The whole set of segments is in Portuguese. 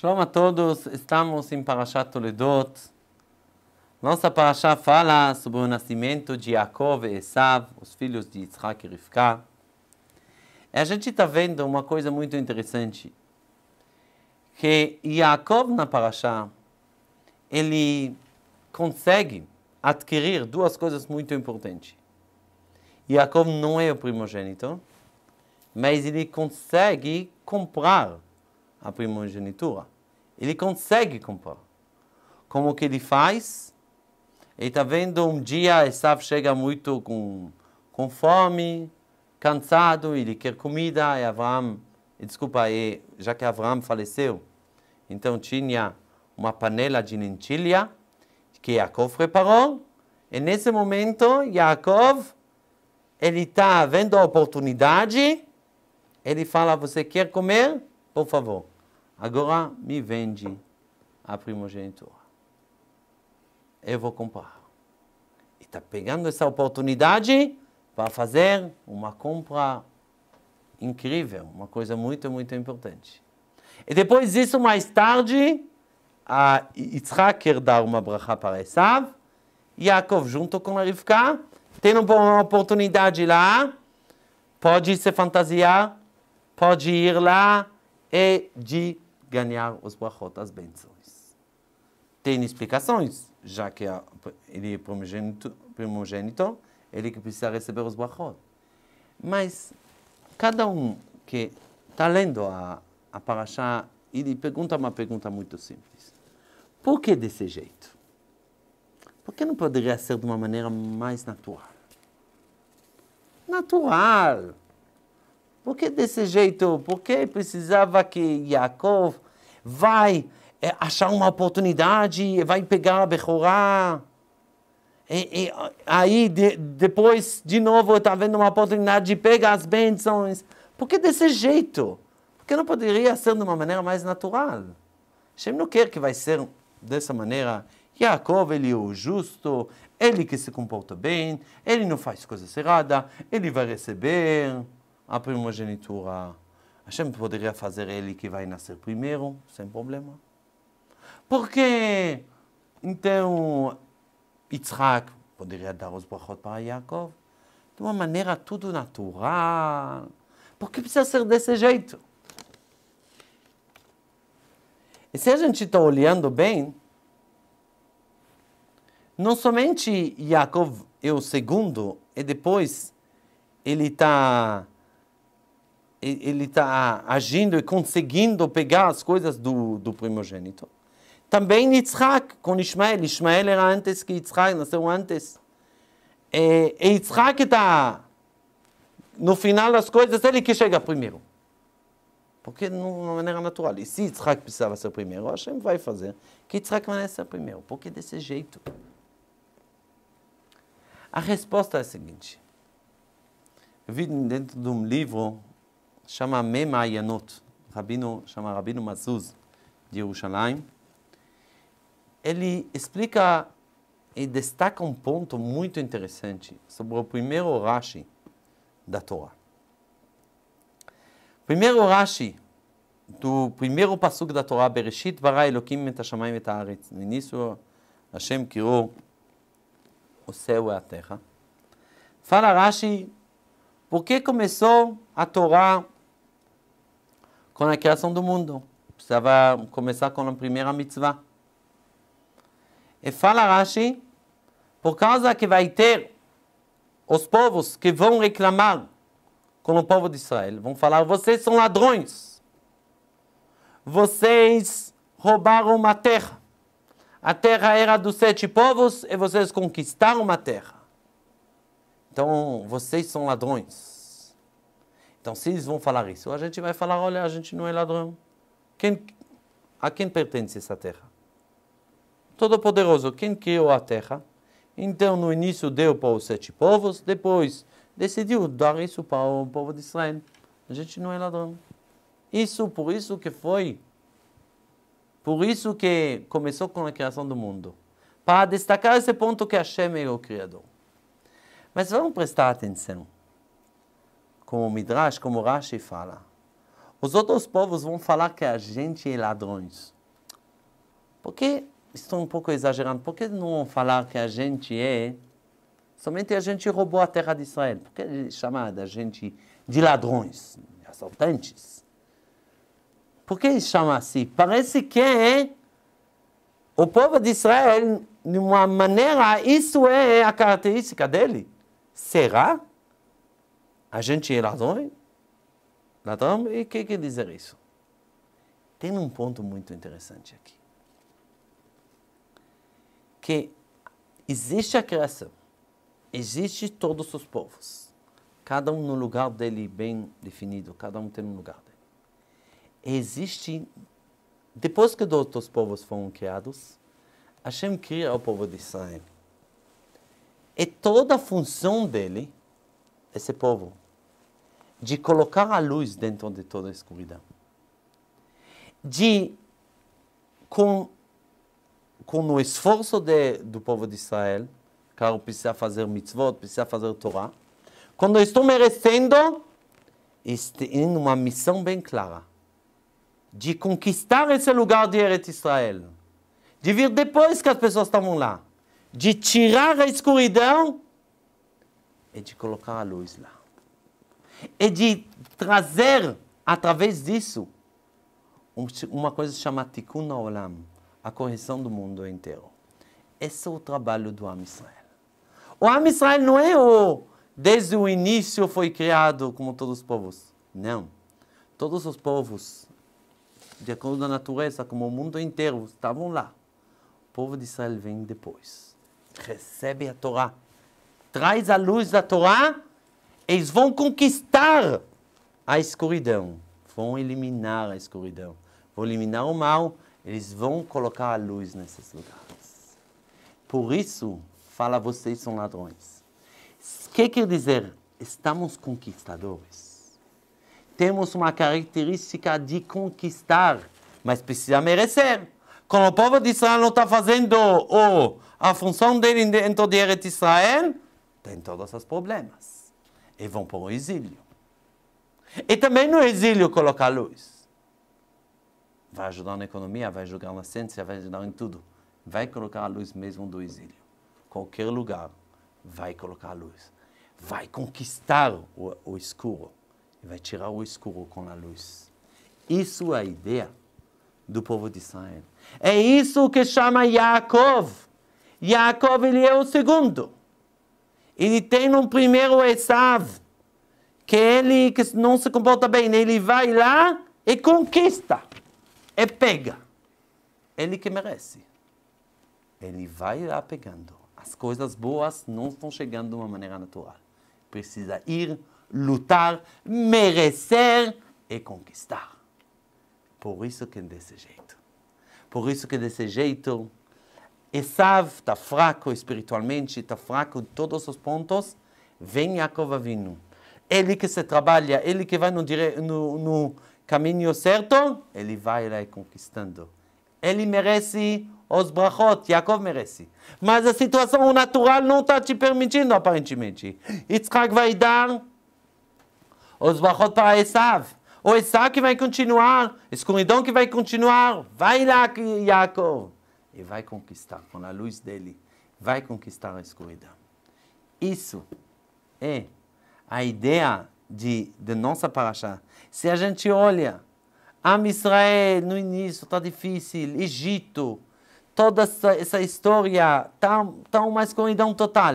Shalom a todos, estamos em Parashat Toledot. Nossa Parashá fala sobre o nascimento de Yaakov e Esav, os filhos de Yitzhak e Rivka. E a gente está vendo uma coisa muito interessante, que Yaakov na Parashá, ele consegue adquirir duas coisas muito importantes. Yaakov não é o primogênito, mas ele consegue comprar a primogenitura. Ele consegue comprar. Como que ele faz? Ele está vendo um dia Esav chega muito com, com fome, cansado, ele quer comida, e Abraão, desculpa, e, já que Abraão faleceu, então tinha uma panela de lentilha que Yaakov preparou, e nesse momento Yaakov, ele está vendo a oportunidade, ele fala, você quer comer? Por favor, agora me vende a primogenitura. Eu vou comprar. E está pegando essa oportunidade para fazer uma compra incrível, uma coisa muito, muito importante. E depois disso, mais tarde, a Yitzhak quer dar uma bracha para Esav, Yaakov junto com a Rivka, tem uma oportunidade lá, pode se fantasiar, pode ir lá, é de ganhar os brachot, as bênçãos. Tem explicações, já que ele é primogênito, primogênito ele que precisa receber os brachot. Mas cada um que está lendo a, a Parashá, ele pergunta uma pergunta muito simples. Por que desse jeito? Por que não poderia ser de uma maneira mais natural? Natural! Por que desse jeito? Porque precisava que Yaakov vai é, achar uma oportunidade, vai pegar a Bechorá. E, e, aí de, depois, de novo, está vendo uma oportunidade de pegar as bênçãos. Por que desse jeito? Porque não poderia ser de uma maneira mais natural. Shem não quer que vai ser dessa maneira. Yaakov, ele é o justo, ele que se comporta bem, ele não faz coisa errada, ele vai receber a primogenitura, Hashem poderia fazer ele que vai nascer primeiro, sem problema. Porque, então, Yitzhak poderia dar os brachot para Yaakov de uma maneira tudo natural. Por que precisa ser desse jeito. E se a gente está olhando bem, não somente Yaakov é o segundo, e depois ele está ele está agindo e conseguindo pegar as coisas do, do primogênito. Também Yitzhak com Ismael. Ismael era antes que Yitzhak, nasceu antes. E, e Yitzhak está. No final das coisas, ele que chega primeiro. Porque de é uma maneira natural. E se Yitzhak precisava ser primeiro, Hashem vai fazer que Yitzhak vai ser primeiro. Porque desse jeito. A resposta é a seguinte. Eu vi dentro de um livro chama Memayanot, Rabino, chama Rabino Mazuz, de Jerusalém. Ele explica e destaca um ponto muito interessante sobre o primeiro Rashi da Torá. Primeiro Rashi do primeiro passuco da Torá, Bereshit bara Elokim, et hashamayim et haaretz. No início, Hashem criou o céu e a terra. Fala Rashi, por que começou a Torá com a criação do mundo. Precisava começar com a primeira mitzvah. E fala Rashi, por causa que vai ter os povos que vão reclamar com o povo de Israel, vão falar: vocês são ladrões, vocês roubaram uma terra. A terra era dos sete povos e vocês conquistaram uma terra. Então, vocês são ladrões. Então, se eles vão falar isso, a gente vai falar: olha, a gente não é ladrão. Quem, a quem pertence essa terra? Todo-Poderoso, quem criou a terra? Então, no início, deu para os sete povos, depois decidiu dar isso para o povo de Israel. A gente não é ladrão. Isso, por isso que foi. Por isso que começou com a criação do mundo. Para destacar esse ponto que Hashem é o Criador. Mas vamos prestar atenção como o Midrash, como o Rashi fala. Os outros povos vão falar que a gente é ladrões. Por que, estou um pouco exagerando, por que não vão falar que a gente é, somente a gente roubou a terra de Israel? Por que é chamar a gente de ladrões, de assaltantes? Por que chama assim? Parece que é o povo de Israel, de uma maneira, isso é a característica dele. Será? a gente é ladrão, ladrão, e o que quer dizer isso? Tem um ponto muito interessante aqui. Que existe a criação, existe todos os povos, cada um no lugar dele bem definido, cada um tem um lugar dele. Existe, depois que todos os povos foram criados, Hashem cria o povo de Israel. E toda a função dele esse povo, de colocar a luz dentro de toda a escuridão, de, com, com o esforço de, do povo de Israel, claro, precisa fazer mitzvot, precisa fazer Torá, quando estou merecendo, estou em uma missão bem clara, de conquistar esse lugar de Eretz Israel, de vir depois que as pessoas estavam lá, de tirar a escuridão é de colocar a luz lá. É de trazer, através disso, uma coisa chamada Tikkun Olam, a correção do mundo inteiro. Esse é o trabalho do Am Israel. O Am Israel não é o desde o início foi criado como todos os povos. Não. Todos os povos, de acordo com a natureza, como o mundo inteiro, estavam lá. O povo de Israel vem depois. Recebe a Torá traz a luz da Torá, eles vão conquistar a escuridão, vão eliminar a escuridão, vão eliminar o mal, eles vão colocar a luz nesses lugares. Por isso, fala, vocês são ladrões. O que quer dizer? Estamos conquistadores. Temos uma característica de conquistar, mas precisa merecer. Quando o povo de Israel não está fazendo oh, a função dele dentro de Eretz Israel, tem todos os problemas. E vão para o exílio. E também no exílio colocar luz. Vai ajudar na economia, vai ajudar na ciência, vai ajudar em tudo. Vai colocar a luz mesmo do exílio. Qualquer lugar vai colocar a luz. Vai conquistar o, o escuro. E vai tirar o escuro com a luz. Isso é a ideia do povo de Israel. É isso que chama Yaakov. Yaakov, ele é o segundo. Ele tem um primeiro Esav, que ele que não se comporta bem. Né? Ele vai lá e conquista, e pega. Ele que merece. Ele vai lá pegando. As coisas boas não estão chegando de uma maneira natural. Precisa ir, lutar, merecer e conquistar. Por isso que é desse jeito. Por isso que é desse jeito Esav está fraco espiritualmente, está fraco em todos os pontos. Vem Yaakov Avinu. Ele que se trabalha, ele que vai no, dire... no, no caminho certo, ele vai lá e conquistando. Ele merece os brachot, Yaakov merece. Mas a situação natural não está te permitindo, aparentemente. Yitzhak vai dar os brachot para Esav. O Esav que vai continuar, escuridão que vai continuar. Vai lá, Yaakov e vai conquistar, com a luz dele, vai conquistar a escuridão. Isso é a ideia de, de nossa paraxá. Se a gente olha, Am Israel no início está difícil, Egito, toda essa, essa história está tá uma escuridão total.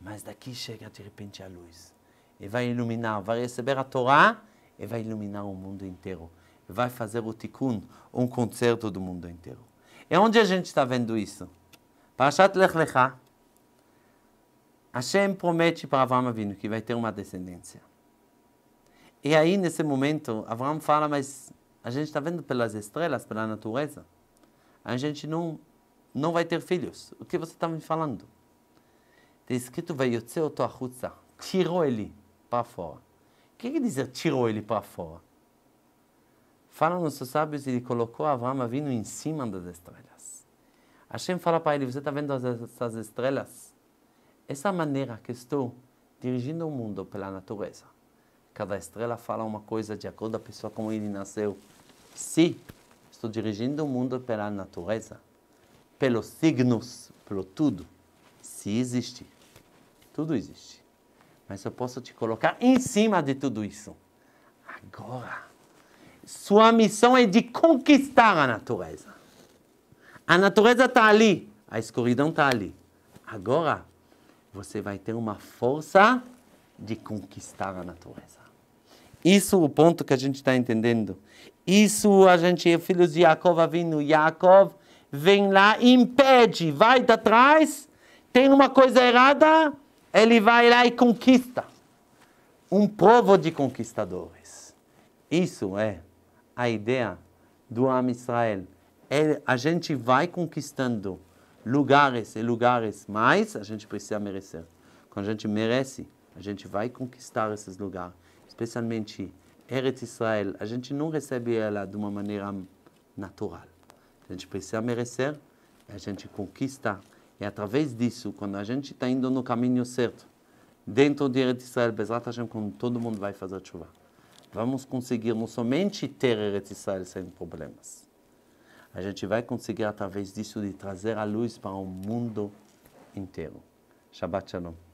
Mas daqui chega de repente a luz e vai iluminar, vai receber a Torá e vai iluminar o mundo inteiro. Vai fazer o tikkun, um concerto do mundo inteiro. É onde a gente está vendo isso? Parashat Lech Lechá. Hashem promete para Avram Avinu que vai ter uma descendência. E aí, nesse momento, Avram fala, mas a gente está vendo pelas estrelas, pela natureza. A gente não, não vai ter filhos. O que você está me falando? Está escrito, Vayotzeu Toachutza. Tirou ele para fora. O que quer dizer tirou ele para fora? Falam os sábios, ele colocou Avram vindo em cima das estrelas. Hashem fala para ele, você está vendo essas estrelas? Essa maneira que estou dirigindo o mundo pela natureza. Cada estrela fala uma coisa de acordo com a pessoa como ele nasceu. Se estou dirigindo o mundo pela natureza, pelos signos, pelo tudo, se existe, tudo existe. Mas eu posso te colocar em cima de tudo isso. Agora sua missão é de conquistar a natureza. A natureza está ali, a escuridão está ali. Agora, você vai ter uma força de conquistar a natureza. Isso é o ponto que a gente está entendendo. Isso a gente é filhos de Jacob vindo. Jacob vem lá, impede, vai de trás, tem uma coisa errada, ele vai lá e conquista. Um povo de conquistadores. Isso é a ideia do Am Israel. É, a gente vai conquistando lugares e lugares, mas a gente precisa merecer. Quando a gente merece, a gente vai conquistar esses lugares. Especialmente Eretz Israel, a gente não recebe ela de uma maneira natural. A gente precisa merecer, a gente conquista. E através disso, quando a gente está indo no caminho certo, dentro de Eretz Israel, Bezrat Hashem, quando todo mundo vai fazer chuva vamos conseguir não somente ter Eretz Israel sem problemas, a gente vai conseguir através disso de trazer a luz para o mundo inteiro. Shabbat Shalom.